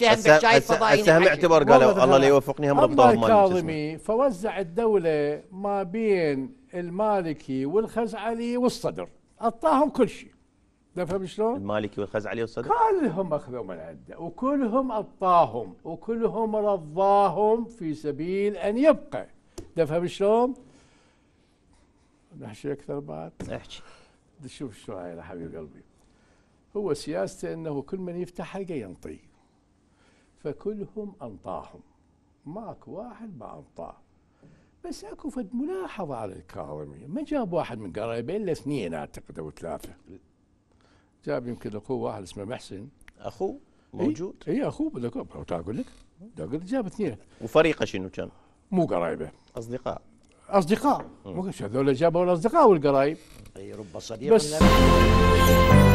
بس بشايب فضائي هسه هم اعتبر قالوا الله لا يوفقني هم مال الكاظمي فوزع الدوله ما بين المالكي والخزعلي والصدر اعطاهم كل شيء تفهم شلون؟ المالكي والخزعلي والصدر كلهم اخذوا من عنده وكلهم اعطاهم وكلهم رضاهم في سبيل ان يبقى تفهم شلون؟ نحشي اكثر بعد احكي شوف شو هاي يا حبيب قلبي هو سياسته أنه كل من يفتح حلقة ينطي فكلهم أنطاهم ماك واحد ما أنطاه بس اكو فد ملاحظه على الكاظمي ما جاب واحد من قرايبه الا اثنين اعتقد او ثلاثه جاب يمكن اخوه واحد اسمه محسن اخوه موجود اي اخوه بدك اقول لك اقول جاب اثنين وفريقه شنو كان؟ مو قرايبه اصدقاء اصدقاء مو هذول جابوا الاصدقاء والقرايب اي رب صديق بس